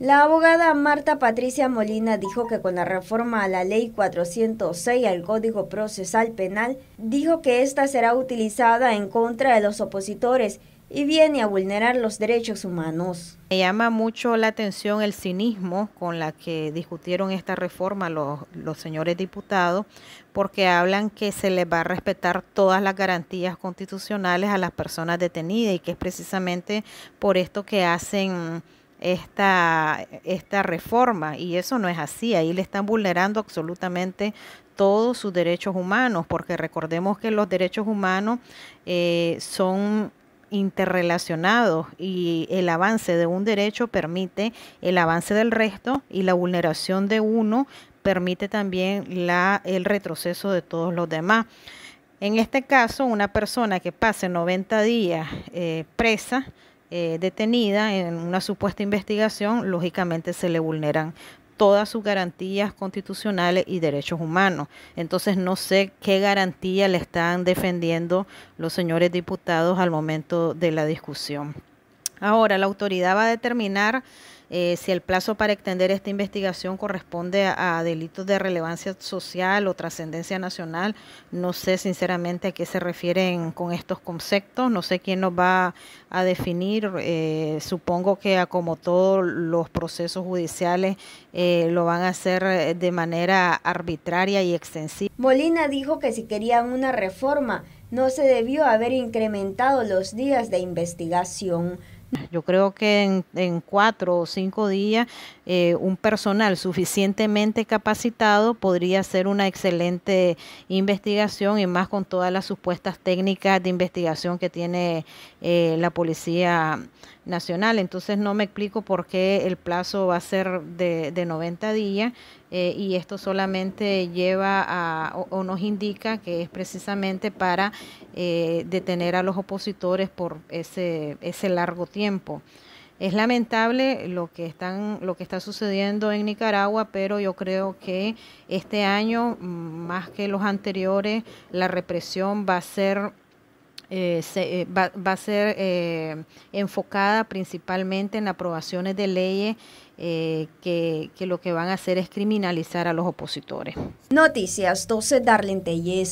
La abogada Marta Patricia Molina dijo que con la reforma a la Ley 406 al Código Procesal Penal, dijo que esta será utilizada en contra de los opositores y viene a vulnerar los derechos humanos. Me llama mucho la atención el cinismo con la que discutieron esta reforma los, los señores diputados, porque hablan que se les va a respetar todas las garantías constitucionales a las personas detenidas y que es precisamente por esto que hacen esta, esta reforma y eso no es así, ahí le están vulnerando absolutamente todos sus derechos humanos, porque recordemos que los derechos humanos eh, son interrelacionados y el avance de un derecho permite el avance del resto y la vulneración de uno permite también la, el retroceso de todos los demás. En este caso, una persona que pase 90 días eh, presa, eh, detenida en una supuesta investigación, lógicamente se le vulneran todas sus garantías constitucionales y derechos humanos. Entonces no sé qué garantía le están defendiendo los señores diputados al momento de la discusión. Ahora, la autoridad va a determinar eh, si el plazo para extender esta investigación corresponde a, delitos de relevancia social o trascendencia nacional. No sé sinceramente a qué se refieren con estos conceptos, no sé quién nos va a definir. Eh, supongo que como todos los procesos judiciales eh, lo van a hacer de manera arbitraria y extensiva. Molina dijo que si querían una reforma, no se debió haber incrementado los días de investigación. Yo creo que en, cuatro o cinco días eh, un personal suficientemente capacitado podría hacer una excelente investigación y más con todas las supuestas técnicas de investigación que tiene eh, la policía nacional. Entonces no me explico por qué el plazo va a ser de, 90 días eh, y esto solamente lleva a, o, nos indica que es precisamente para eh, detener a los opositores por ese, ese largo tiempo. Es lamentable lo que están, lo que está sucediendo en Nicaragua, pero yo creo que este año, mm, más que los anteriores, la represión va a ser eh, se, eh, va, a ser eh, enfocada principalmente en aprobaciones de leyes que, lo que van a hacer es criminalizar a los opositores. Noticias 12 Darlene